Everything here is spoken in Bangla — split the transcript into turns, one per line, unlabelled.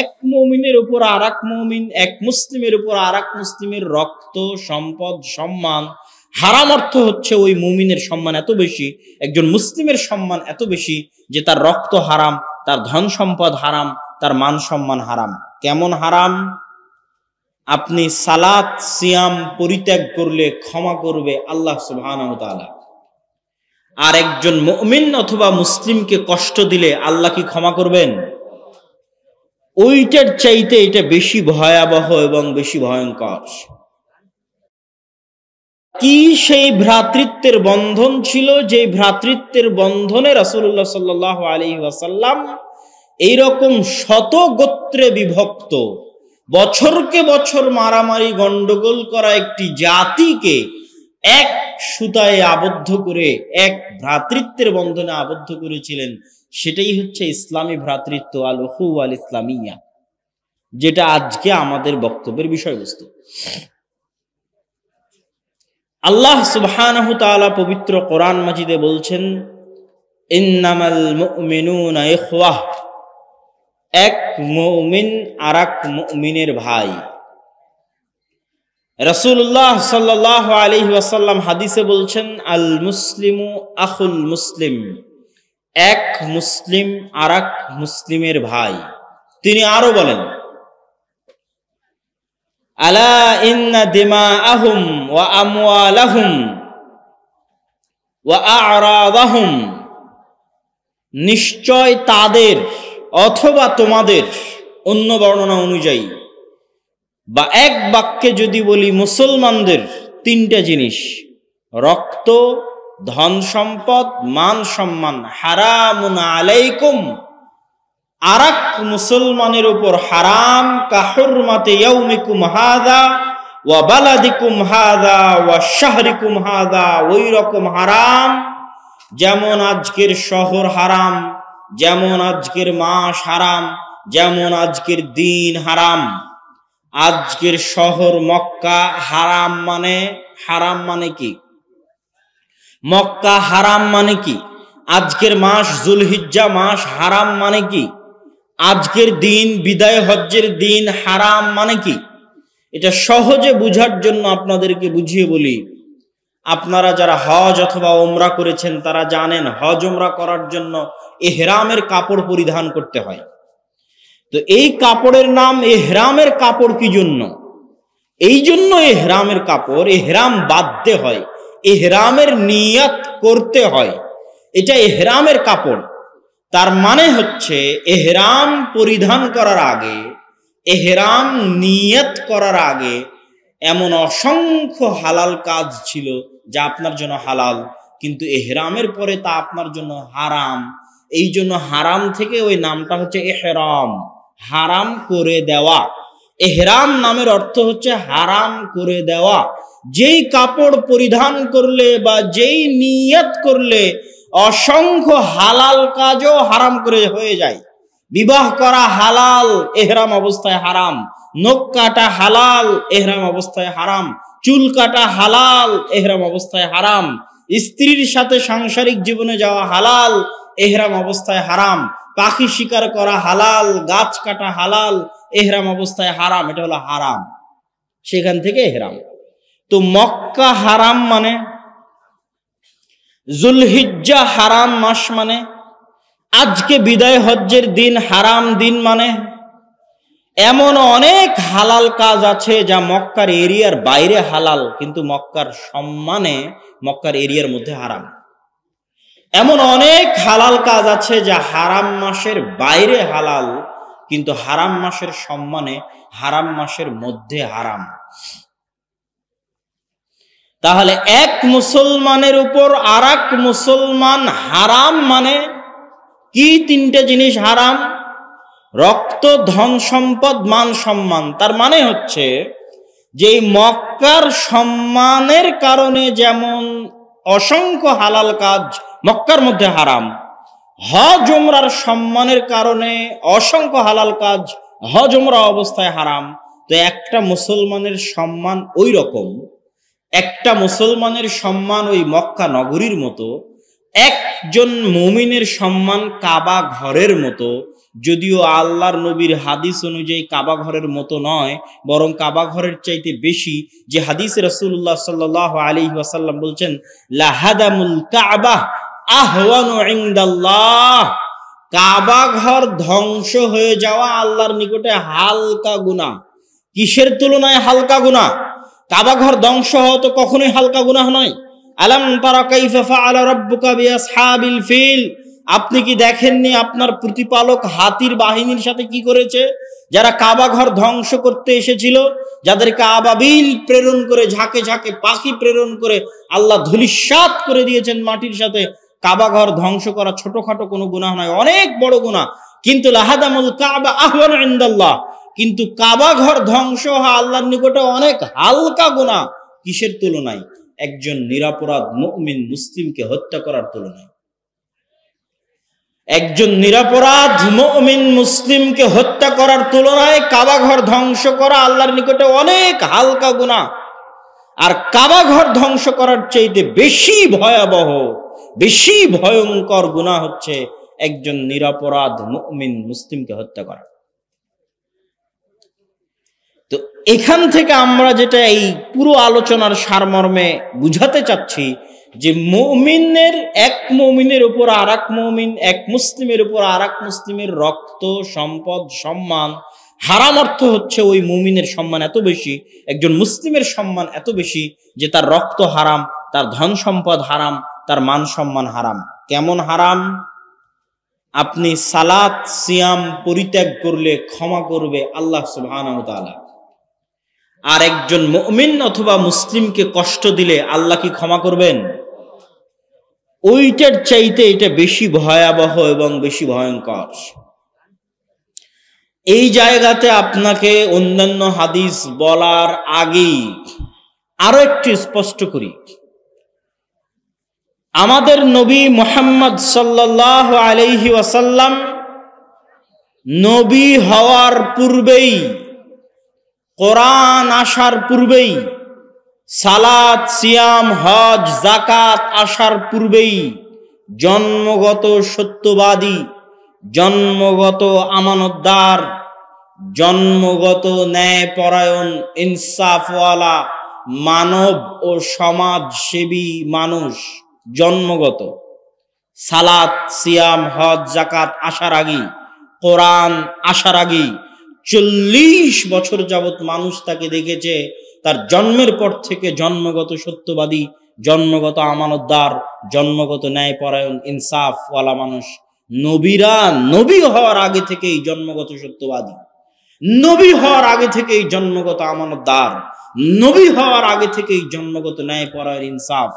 এক মমিনের উপর আর এক মমিন এক মুসলিমের উপর আর এক মুসলিমের রক্ত সম্পদ সম্মান হারাম অর্থ হচ্ছে ওই মুমিনের সম্মান এত বেশি একজন মুসলিমের সম্মান এত বেশি যে তার রক্ত হারাম তার ধন সম্পদ হারাম তার মান সম্মান হারাম কেমন হারাম আপনি সালাত সিয়াম পরিত্যাগ করলে ক্ষমা করবে আল্লাহ সুবহান আর একজন মমিন অথবা মুসলিমকে কষ্ট দিলে আল্লাহ কি ক্ষমা করবেন ওইটার চাইতে এটা বেশি ভয়াবহ এবং বেশি ভয়ঙ্কর কি সেই ভ্রাতৃত্বের বন্ধন ছিল যে ভ্রাতৃত্বের বন্ধনে রাসুল্লাহ সাল্লাহ আলী ওয়াসাল্লাম এইরকম শত গোত্রে বিভক্ত বছরকে বছর মারামারি গন্ডগোল করা একটি জাতিকে এক সুতায় আবদ্ধ করে এক ভ্রাতৃত্বের বন্ধনে আবদ্ধ করেছিলেন সেটাই হচ্ছে ইসলামী ভ্রাতৃত্ব আল হু আল ইসলামিয়া যেটা আজকে আমাদের বক্তব্যের বিষয়বস্তু আল্লাহ সুবহানাহু তাআলা পবিত্র কোরআন মাজিদে বলছেন ইন্নামাল মুমিনুনা ইখওয়াহ এক মুমিন আরাক মুমিনের ভাই রাসূলুল্লাহ সাল্লাল্লাহু আলাইহি ওয়াসাল্লাম হাদিসে বলছেন আল মুসলিমু আখুল মুসলিম এক মুসলিম আর মুসলিমের ভাই তিনি আরো বলেন আলা ইন্না আহুম ওয়া আমওয়ালাহুম ওয়া আরাদাহুম নিশ্চয় তাদের অথবা তোমাদের অন্য বর্ণনা অনুযায়ী বা এক বাক্যে যদি বলি মুসলমানদের তিনটা জিনিস রক্ত ধন সম্পদ মান সম্মান হারামুন আলাইকুম আরাক মুসলমানের উপর হারাম কাহরমাতে ইয়াউমিকুম হাদা ওয়া বালাদিকুম হাদা ওয়া শাহরিকুম হাদা ওই রকম হারাম যেমন আজকের শহর হারাম যেমন আজকের মাস হারাম যেমন আজকের দিন হারাম আজকের শহর মক্কা হারাম মানে হারাম মানে কি মক্কা হারাম মানে কি আজকের মাস জুলহিজ্জা মাস হারাম মানে কি আজকের দিন বিদায় হজ্জের দিন হারাম মানে কি এটা সহজে বুঝার জন্য আপনাদেরকে বুঝিয়ে বলি আপনারা যারা হজ অথবা ওমরা করেছেন তারা জানেন হজ ওমরা করার জন্য এহরামের কাপড় পরিধান করতে হয় তো এই কাপড়ের নাম এহরামের কাপড় কি জন্য এই জন্য এহরামের কাপড় এহরাম বাঁধতে হয় এহরামের নিয়াত করতে হয় এটা এহরামের কাপড় তার মানে হচ্ছে এহরাম পরিধান করার আগে এহরাম নিয়াত করার আগে এমন অসংখ্য হালাল কাজ ছিল যা আপনার জন্য হালাল কিন্তু এহরামের পরে তা আপনার জন্য হারাম এই জন্য হারাম থেকে ওই নামটা হচ্ছে এহরাম হারাম করে দেওয়া এহরাম নামের অর্থ হচ্ছে হারাম করে দেওয়া যেই কাপড় পরিধান করলে বা যেই নিয়ত করলে অসংখ্য হালাল কাজও হারাম করে হয়ে যায় বিবাহ করা হালাল এহরাম অবস্থায় হারাম নখ কাটা হালাল এহরাম অবস্থায় হারাম চুল কাটা হালাল এহরাম অবস্থায় হারাম স্ত্রীর সাথে সাংসারিক জীবনে যাওয়া হালাল এহরাম অবস্থায় হারাম পাখি শিকার করা হালাল গাছ কাটা হালাল এহরাম অবস্থায় হারাম এটা হলো হারাম সেখান থেকে এহরাম তো মক্কা হারাম মানে জুলহিজ্জা হারাম মাস মানে আজকে বিদায় হজ্জের দিন হারাম দিন মানে এমন অনেক হালাল কাজ আছে যা মক্কার এরিয়ার বাইরে হালাল কিন্তু মক্কার সম্মানে মক্কার এরিয়ার মধ্যে হারাম এমন অনেক হালাল কাজ আছে যা হারাম মাসের বাইরে হালাল কিন্তু হারাম মাসের সম্মানে হারাম মাসের মধ্যে হারাম তাহলে এক মুসলমানের উপর আর মুসলমান হারাম মানে কি তিনটে জিনিস হারাম রক্ত ধন সম্পদ মান সম্মান তার মানে হচ্ছে যে মক্কার সম্মানের কারণে যেমন অসংখ্য হালাল কাজ মক্কার মধ্যে হারাম হ জমরার সম্মানের কারণে অসংখ্য হালাল কাজ হ জমরা অবস্থায় হারাম তো একটা মুসলমানের সম্মান ওই রকম একটা মুসলমানের সম্মান ওই মক্কা নগরীর মতো একজন মমিনের সম্মান কাবা ঘরের মতো যদিও আল্লাহর নবীর হাদিস অনুযায়ী কাবা ঘরের মতো নয় বরং কাবা ঘরের চাইতে বেশি যে হাদিস রসুল্লাহ সাল্লাহ আলী ওয়াসাল্লাম বলছেন লাহাদামুল কাবা আহওয়ানু ইন্দাল্লাহ কাবা ঘর ধ্বংস হয়ে যাওয়া আল্লাহর নিকটে হালকা গুণা কিসের তুলনায় হালকা গুণা কাবাঘর ধ্বংস হওয়া তো কখনোই হালকা গুনাহ নয় আলাম তারা কাইফা ফাআলা রাব্বুকা ফিল আপনি কি দেখেননি আপনার প্রতিপালক হাতির বাহিনীর সাথে কি করেছে যারা কাবাঘর ধ্বংস করতে এসেছিল যাদেরকে আবাবিল প্রেরণ করে ঝাঁকে ঝাঁকে পাখি প্রেরণ করে আল্লাহ ধুলিস্বাত করে দিয়েছেন মাটির সাথে কাবাঘর ধ্বংস করা ছোটখাটো কোনো গুণা নয় অনেক বড় গুণা কিন্তু লাহাদামুল কাবা আহ্বান ইন্দাল্লাহ কিন্তু কাবা ঘর ধ্বংস হওয়া আল্লাহর নিকটে অনেক হালকা গুণা কিসের তুলনায় একজন নিরাপরাধ মুমিন মুসলিমকে হত্যা করার তুলনায় একজন নিরাপরাধ মুমিন মুসলিমকে হত্যা করার তুলনায় কাবা ঘর ধ্বংস করা আল্লাহর নিকটে অনেক হালকা গুণা আর কাবা ঘর ধ্বংস করার চাইতে বেশি ভয়াবহ বেশি ভয়ঙ্কর গুণা হচ্ছে একজন নিরাপরাধ মুমিন মুসলিমকে হত্যা করা এখান থেকে আমরা যেটা এই পুরো আলোচনার সারমর্মে বুঝাতে চাচ্ছি যে মৌমিনের এক মৌমিনের উপর আর এক মৌমিন এক মুসলিমের উপর আর এক মুসলিমের রক্ত সম্পদ সম্মান হারাম অর্থ হচ্ছে ওই মুমিনের সম্মান এত বেশি একজন মুসলিমের সম্মান এত বেশি যে তার রক্ত হারাম তার ধন সম্পদ হারাম তার মান সম্মান হারাম কেমন হারাম আপনি সালাত সিয়াম পরিত্যাগ করলে ক্ষমা করবে আল্লাহ সুবহানাহু তাআলা আর একজন মমিন অথবা মুসলিমকে কষ্ট দিলে আল্লাহ কি ক্ষমা করবেন ওইটার চাইতে এটা বেশি ভয়াবহ এবং বেশি ভয়ঙ্কর এই জায়গাতে আপনাকে অন্যান্য হাদিস বলার আগেই আরো একটু স্পষ্ট করি আমাদের নবী মোহাম্মদ সাল্লাহ আলহি ওয়াসাল্লাম নবী হওয়ার পূর্বেই কোরআন আসার পূর্বেই সালাদ সিয়াম হজ জাকাত আসার পূর্বেই জন্মগত সত্যবাদী জন্মগত আমানতদার জন্মগত ন্যায়পরায়ণ ইনসাফওয়ালা মানব ও সমাজসেবী মানুষ জন্মগত সালাত সিয়াম হজ জাকাত আসার আগে কোরআন আসার আগেই চল্লিশ বছর যাবৎ মানুষ তাকে দেখেছে তার জন্মের পর থেকে জন্মগত সত্যবাদী জন্মগত আমানতদার জন্মগত ন্যায়পরায়ণ ইনসাফওয়ালা মানুষ নবীরা নবী হওয়ার আগে থেকেই জন্মগত সত্যবাদী নবী হওয়ার আগে থেকেই জন্মগত আমানতদার নবী হওয়ার আগে থেকেই জন্মগত ন্যায়পরায়ণ ইনসাফ